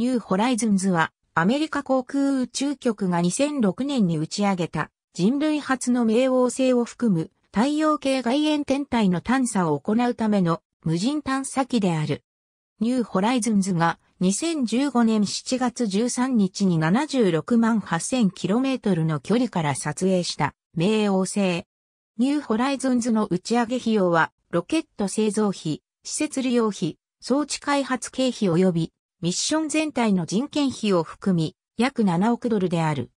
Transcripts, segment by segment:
ニューホライズンズは、アメリカ航空宇宙局が2006年に打ち上げた人類初の冥王星を含む太陽系外縁天体の探査を行うための無人探査機である。ニューホライズンズが2015年7月13日に76万 8000km の距離から撮影した冥王星。ニューホライズンズの打ち上げ費用はロケット製造費、施設利用費、装置開発経費及びミッション全体の人件費を含み、約7億ドルである。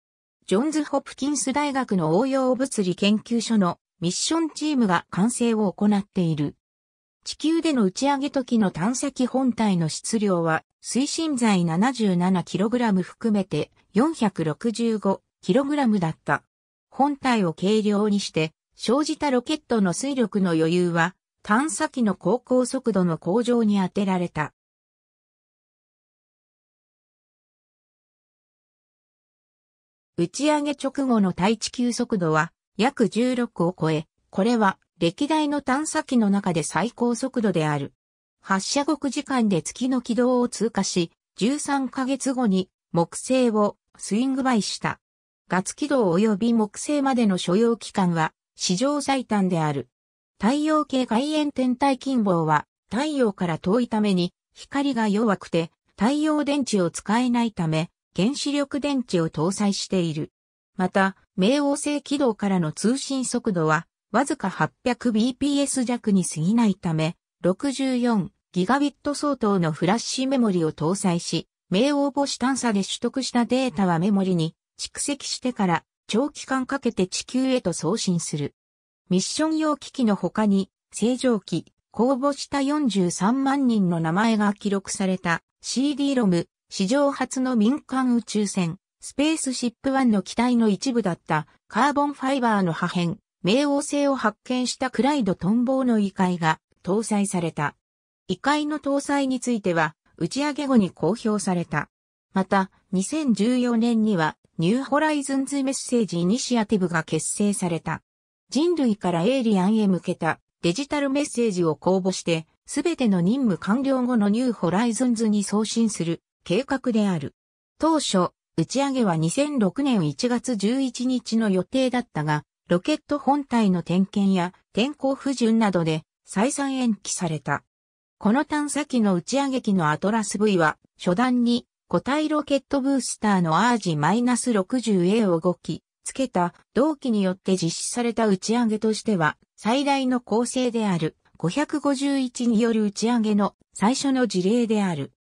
ジョンズ・ホプキンス大学の応用物理研究所のミッションチームが完成を行っている。地球での打ち上げ時の探査機本体の質量は推進剤 77kg 含めて 465kg だった。本体を軽量にして生じたロケットの推力の余裕は探査機の航行速度の向上に充てられた。打ち上げ直後の対地球速度は約16を超え、これは歴代の探査機の中で最高速度である。発射国時間で月の軌道を通過し、13ヶ月後に木星をスイングバイした。月軌道及び木星までの所要期間は史上最短である。太陽系外縁天体近傍は太陽から遠いために光が弱くて太陽電池を使えないため原子力電池を搭載している。また、冥王星軌道からの通信速度は、わずか 800bps 弱に過ぎないため、64ギガビット相当のフラッシュメモリを搭載し、冥王星探査で取得したデータはメモリに蓄積してから長期間かけて地球へと送信する。ミッション用機器の他に、正常機、公募した43万人の名前が記録された CD ロム、史上初の民間宇宙船、スペースシップ1の機体の一部だったカーボンファイバーの破片、冥王星を発見したクライド・トンボーの異界が搭載された。異界の搭載については、打ち上げ後に公表された。また、2014年には、ニューホライズンズメッセージイニシアティブが結成された。人類からエイリアンへ向けたデジタルメッセージを公募して、すべての任務完了後のニューホライズンズに送信する計画である。当初、打ち上げは2006年1月11日の予定だったが、ロケット本体の点検や天候不順などで再三延期された。この探査機の打ち上げ機のアトラス V は、初段に固体ロケットブースターのアージ -60A を動き、つけた同期によって実施された打ち上げとしては、最大の構成である551による打ち上げの最初の事例である。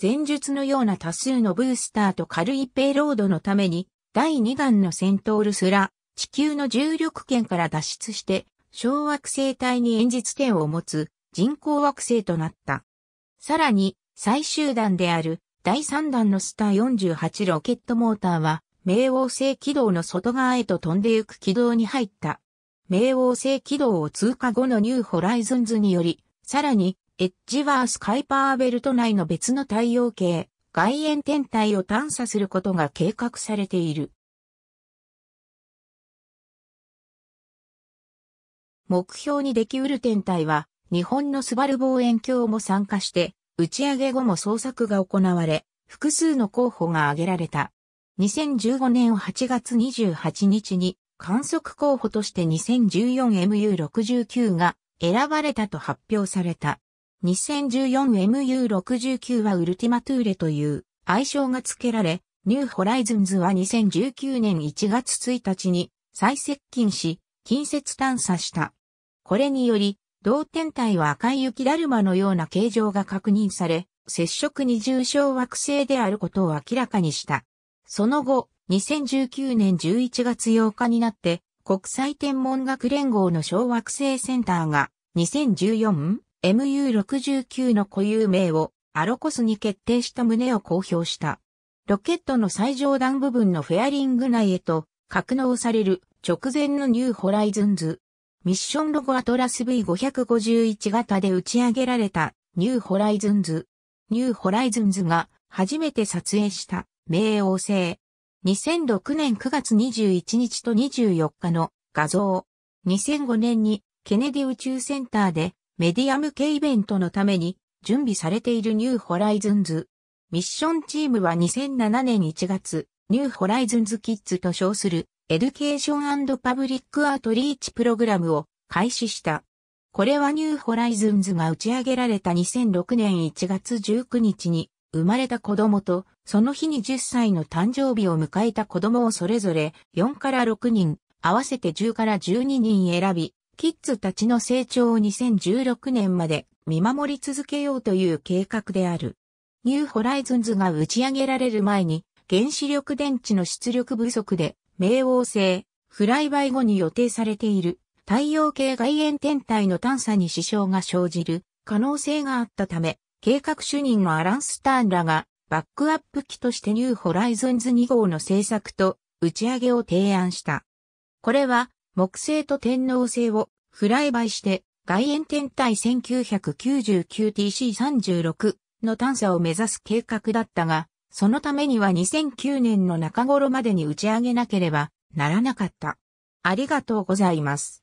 前述のような多数のブースターと軽いペイロードのために、第2弾のセントールスら、地球の重力圏から脱出して、小惑星帯に演実点を持つ人工惑星となった。さらに、最終弾である第3弾のスター48ロケットモーターは、冥王星軌道の外側へと飛んでいく軌道に入った。冥王星軌道を通過後のニューホライズンズにより、さらにエッジワース・カイパーベルト内の別の太陽系、外縁天体を探査することが計画されている。目標にできうる天体は、日本のスバル望遠鏡も参加して、打ち上げ後も捜索が行われ、複数の候補が挙げられた。2015年8月28日に、観測候補として 2014MU69 が選ばれたと発表された。2014MU69 はウルティマトゥーレという愛称が付けられ、ニューホライズンズは2019年1月1日に再接近し、近接探査した。これにより、同天体は赤い雪だるまのような形状が確認され、接触に重症惑星であることを明らかにした。その後、2019年11月8日になって、国際天文学連合の小惑星センターが 2014? MU69 の固有名をアロコスに決定した旨を公表した。ロケットの最上段部分のフェアリング内へと格納される直前のニューホライズンズ。ミッションロゴアトラス V551 型で打ち上げられたニューホライズンズ。ニューホライズンズが初めて撮影した冥王星。2006年9月21日と24日の画像。2005年にケネディ宇宙センターでメディア向けイベントのために準備されているニューホライズンズ。ミッションチームは2007年1月、ニューホライズンズキッズと称するエデュケーションパブリックアートリーチプログラムを開始した。これはニューホライズンズが打ち上げられた2006年1月19日に生まれた子供とその日に10歳の誕生日を迎えた子供をそれぞれ4から6人、合わせて10から12人選び、キッズたちの成長を2016年まで見守り続けようという計画である。ニューホライズンズが打ち上げられる前に、原子力電池の出力不足で、冥王星、フライバイ後に予定されている太陽系外縁天体の探査に支障が生じる可能性があったため、計画主任のアラン・スターンらがバックアップ機としてニューホライズンズ2号の製作と打ち上げを提案した。これは木星と天王星をフライバイして、外縁天体 1999TC36 の探査を目指す計画だったが、そのためには2009年の中頃までに打ち上げなければならなかった。ありがとうございます。